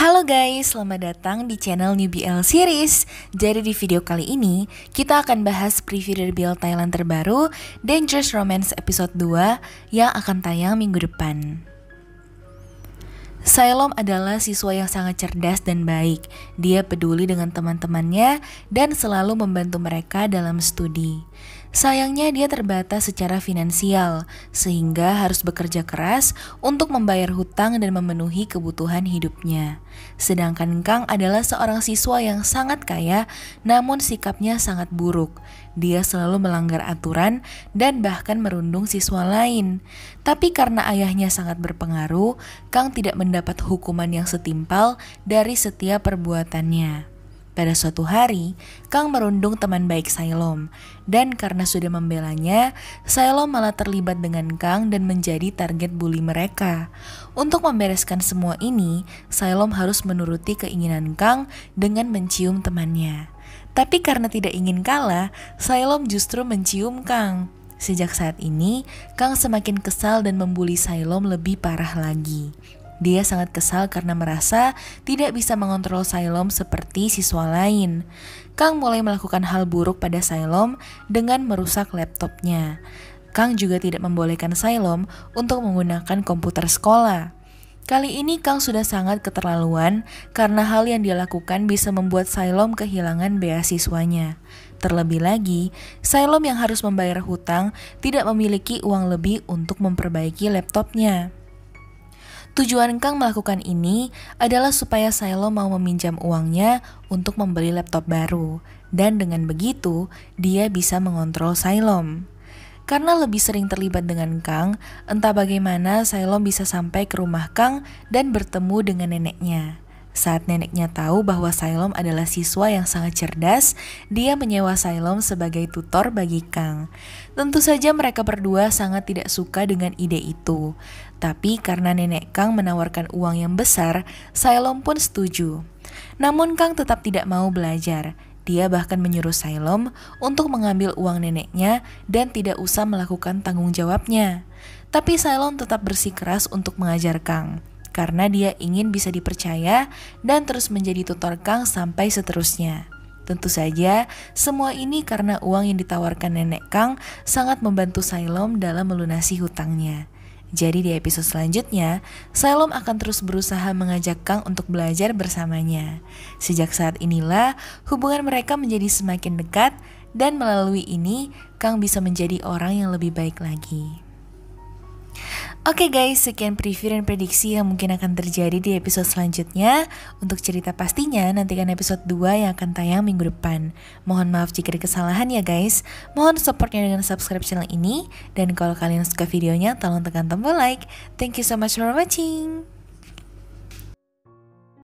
Halo guys, selamat datang di channel New BL Series. Jadi di video kali ini, kita akan bahas preview dari BL Thailand terbaru Dangerous Romance episode 2 yang akan tayang minggu depan. Sailom adalah siswa yang sangat cerdas dan baik. Dia peduli dengan teman-temannya dan selalu membantu mereka dalam studi. Sayangnya dia terbatas secara finansial, sehingga harus bekerja keras untuk membayar hutang dan memenuhi kebutuhan hidupnya. Sedangkan Kang adalah seorang siswa yang sangat kaya, namun sikapnya sangat buruk. Dia selalu melanggar aturan dan bahkan merundung siswa lain. Tapi karena ayahnya sangat berpengaruh, Kang tidak mendapat hukuman yang setimpal dari setiap perbuatannya. Pada suatu hari, Kang merundung teman baik Sailom, dan karena sudah membelanya, Sailom malah terlibat dengan Kang dan menjadi target bully mereka. Untuk membereskan semua ini, Sailom harus menuruti keinginan Kang dengan mencium temannya. Tapi karena tidak ingin kalah, Sailom justru mencium Kang. Sejak saat ini, Kang semakin kesal dan membuli Sailom lebih parah lagi. Dia sangat kesal karena merasa tidak bisa mengontrol Silom seperti siswa lain. Kang mulai melakukan hal buruk pada Silom dengan merusak laptopnya. Kang juga tidak membolehkan Silom untuk menggunakan komputer sekolah. Kali ini Kang sudah sangat keterlaluan karena hal yang dia lakukan bisa membuat Silom kehilangan beasiswanya. Terlebih lagi, Silom yang harus membayar hutang tidak memiliki uang lebih untuk memperbaiki laptopnya. Tujuan Kang melakukan ini adalah supaya Silo mau meminjam uangnya untuk membeli laptop baru, dan dengan begitu dia bisa mengontrol Silom. Karena lebih sering terlibat dengan Kang, entah bagaimana Silom bisa sampai ke rumah Kang dan bertemu dengan neneknya. Saat neneknya tahu bahwa Sailom adalah siswa yang sangat cerdas, dia menyewa Sailom sebagai tutor bagi Kang. Tentu saja mereka berdua sangat tidak suka dengan ide itu. Tapi karena nenek Kang menawarkan uang yang besar, Sailom pun setuju. Namun Kang tetap tidak mau belajar. Dia bahkan menyuruh Sailom untuk mengambil uang neneknya dan tidak usah melakukan tanggung jawabnya. Tapi Sailom tetap bersikeras untuk mengajar Kang karena dia ingin bisa dipercaya dan terus menjadi tutor Kang sampai seterusnya. Tentu saja, semua ini karena uang yang ditawarkan nenek Kang sangat membantu Sailom dalam melunasi hutangnya. Jadi di episode selanjutnya, Sailom akan terus berusaha mengajak Kang untuk belajar bersamanya. Sejak saat inilah, hubungan mereka menjadi semakin dekat dan melalui ini, Kang bisa menjadi orang yang lebih baik lagi. Oke okay guys, sekian preview dan prediksi yang mungkin akan terjadi di episode selanjutnya. Untuk cerita pastinya, nantikan episode 2 yang akan tayang minggu depan. Mohon maaf jika ada kesalahan ya guys. Mohon supportnya dengan subscribe channel ini. Dan kalau kalian suka videonya, tolong tekan tombol like. Thank you so much for watching.